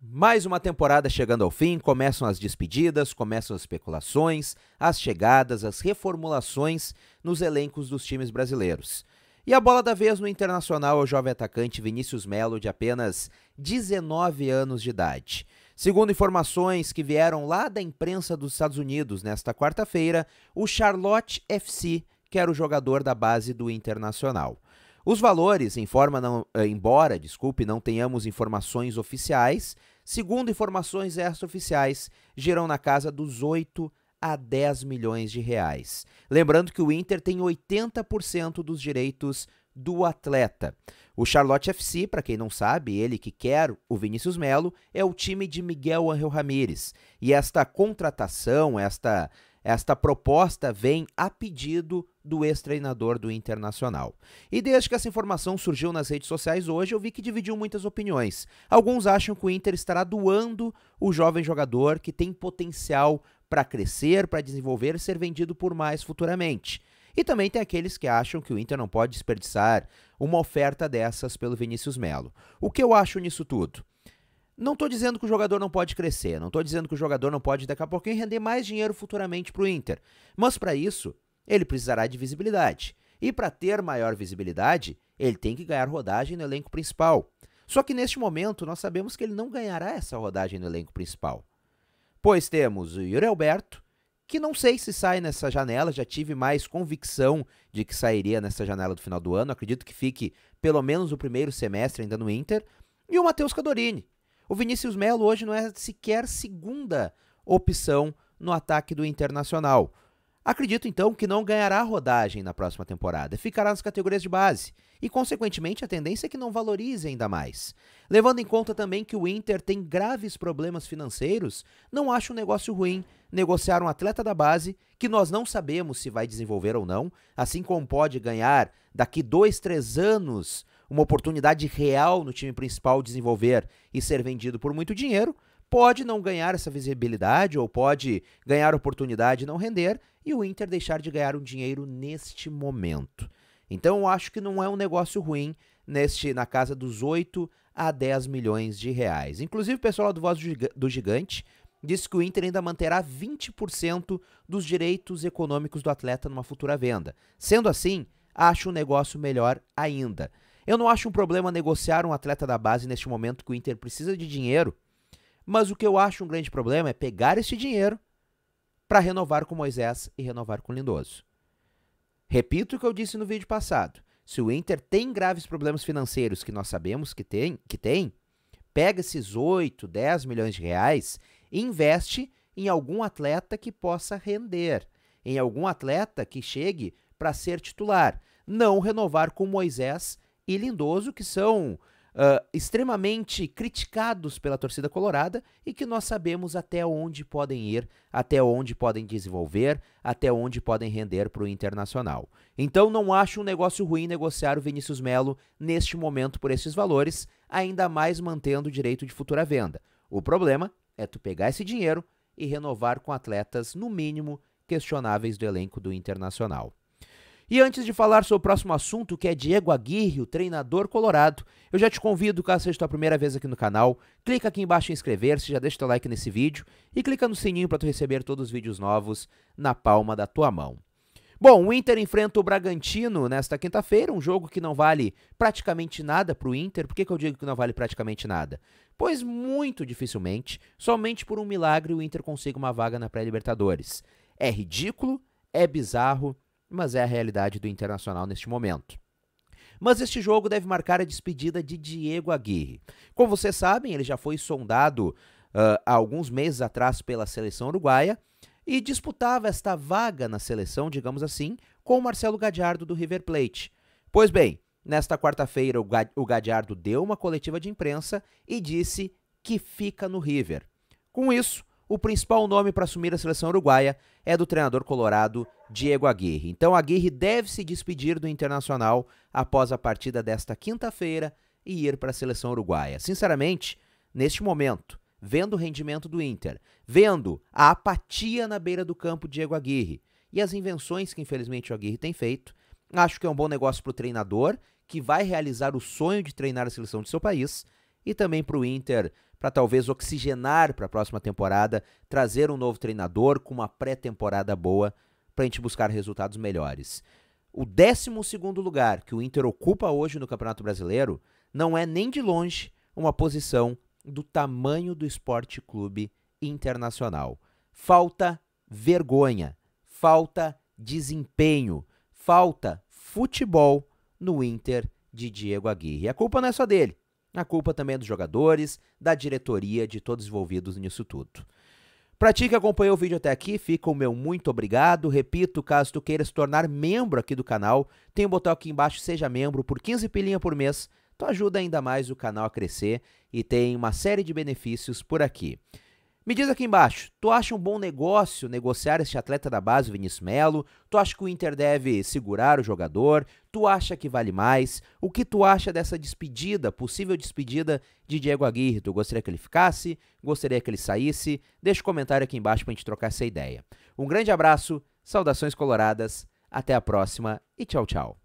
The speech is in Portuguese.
Mais uma temporada chegando ao fim, começam as despedidas, começam as especulações, as chegadas, as reformulações nos elencos dos times brasileiros. E a bola da vez no Internacional é o jovem atacante Vinícius Melo, de apenas 19 anos de idade. Segundo informações que vieram lá da imprensa dos Estados Unidos nesta quarta-feira, o Charlotte FC quer o jogador da base do Internacional. Os valores, não, eh, embora, desculpe, não tenhamos informações oficiais, segundo informações extraoficiais, giram na casa dos 8 a 10 milhões de reais. Lembrando que o Inter tem 80% dos direitos do atleta. O Charlotte FC, para quem não sabe, ele que quer o Vinícius Melo, é o time de Miguel Angel Ramírez. E esta contratação, esta, esta proposta vem a pedido do ex-treinador do Internacional. E desde que essa informação surgiu nas redes sociais hoje, eu vi que dividiu muitas opiniões. Alguns acham que o Inter estará doando o jovem jogador que tem potencial para crescer, para desenvolver e ser vendido por mais futuramente. E também tem aqueles que acham que o Inter não pode desperdiçar uma oferta dessas pelo Vinícius Melo. O que eu acho nisso tudo? Não estou dizendo que o jogador não pode crescer, não estou dizendo que o jogador não pode daqui a pouquinho render mais dinheiro futuramente para o Inter. Mas para isso, ele precisará de visibilidade. E para ter maior visibilidade, ele tem que ganhar rodagem no elenco principal. Só que neste momento nós sabemos que ele não ganhará essa rodagem no elenco principal. Pois temos o Yuri Alberto, que não sei se sai nessa janela, já tive mais convicção de que sairia nessa janela do final do ano, acredito que fique pelo menos o primeiro semestre ainda no Inter, e o Matheus Cadorini. O Vinícius Melo hoje não é sequer segunda opção no ataque do Internacional. Acredito então que não ganhará rodagem na próxima temporada, ficará nas categorias de base, e consequentemente a tendência é que não valorize ainda mais. Levando em conta também que o Inter tem graves problemas financeiros, não acho um negócio ruim negociar um atleta da base que nós não sabemos se vai desenvolver ou não, assim como pode ganhar daqui dois, três anos uma oportunidade real no time principal desenvolver e ser vendido por muito dinheiro, pode não ganhar essa visibilidade ou pode ganhar oportunidade e não render e o Inter deixar de ganhar um dinheiro neste momento. Então eu acho que não é um negócio ruim neste na casa dos 8 a 10 milhões de reais. Inclusive o pessoal do Voz do Gigante disse que o Inter ainda manterá 20% dos direitos econômicos do atleta numa futura venda. Sendo assim, acho um negócio melhor ainda. Eu não acho um problema negociar um atleta da base neste momento que o Inter precisa de dinheiro mas o que eu acho um grande problema é pegar esse dinheiro para renovar com Moisés e renovar com Lindoso. Repito o que eu disse no vídeo passado. Se o Inter tem graves problemas financeiros, que nós sabemos que tem, que tem pega esses 8, 10 milhões de reais e investe em algum atleta que possa render, em algum atleta que chegue para ser titular. Não renovar com Moisés e Lindoso, que são uh, extremamente criticados pela torcida colorada e que nós sabemos até onde podem ir, até onde podem desenvolver, até onde podem render para o internacional. Então não acho um negócio ruim negociar o Vinícius Melo neste momento por esses valores, ainda mais mantendo o direito de futura venda. O problema é tu pegar esse dinheiro e renovar com atletas, no mínimo, questionáveis do elenco do Internacional. E antes de falar sobre o próximo assunto, que é Diego Aguirre, o treinador colorado, eu já te convido, caso seja tua primeira vez aqui no canal, clica aqui embaixo em inscrever-se, já deixa teu like nesse vídeo e clica no sininho para tu receber todos os vídeos novos na palma da tua mão. Bom, o Inter enfrenta o Bragantino nesta quinta-feira, um jogo que não vale praticamente nada para o Inter. Por que, que eu digo que não vale praticamente nada? Pois muito dificilmente, somente por um milagre, o Inter consiga uma vaga na pré-Libertadores. É ridículo, é bizarro mas é a realidade do Internacional neste momento. Mas este jogo deve marcar a despedida de Diego Aguirre. Como vocês sabem, ele já foi sondado uh, há alguns meses atrás pela seleção uruguaia e disputava esta vaga na seleção, digamos assim, com Marcelo Gadiardo do River Plate. Pois bem, nesta quarta-feira o Gadiardo deu uma coletiva de imprensa e disse que fica no River. Com isso, o principal nome para assumir a seleção uruguaia é do treinador colorado Diego Aguirre. Então Aguirre deve se despedir do Internacional após a partida desta quinta-feira e ir para a seleção uruguaia. Sinceramente, neste momento, vendo o rendimento do Inter, vendo a apatia na beira do campo de Diego Aguirre e as invenções que infelizmente o Aguirre tem feito, acho que é um bom negócio para o treinador que vai realizar o sonho de treinar a seleção de seu país e também para o Inter, para talvez oxigenar para a próxima temporada, trazer um novo treinador com uma pré-temporada boa para a gente buscar resultados melhores. O 12 lugar que o Inter ocupa hoje no Campeonato Brasileiro não é nem de longe uma posição do tamanho do Esporte Clube Internacional. Falta vergonha, falta desempenho, falta futebol no Inter de Diego Aguirre. E a culpa não é só dele. A culpa também é dos jogadores, da diretoria, de todos envolvidos nisso tudo. Para ti que acompanhou o vídeo até aqui, fica o meu muito obrigado. Repito, caso tu queira se tornar membro aqui do canal, tem um botão aqui embaixo, seja membro, por 15 pilinha por mês. Tu ajuda ainda mais o canal a crescer e tem uma série de benefícios por aqui. Me diz aqui embaixo, tu acha um bom negócio negociar este atleta da base, o Vinícius Melo? Tu acha que o Inter deve segurar o jogador? Tu acha que vale mais? O que tu acha dessa despedida, possível despedida de Diego Aguirre? Tu gostaria que ele ficasse? Gostaria que ele saísse? Deixa o um comentário aqui embaixo pra gente trocar essa ideia. Um grande abraço, saudações coloradas, até a próxima e tchau, tchau.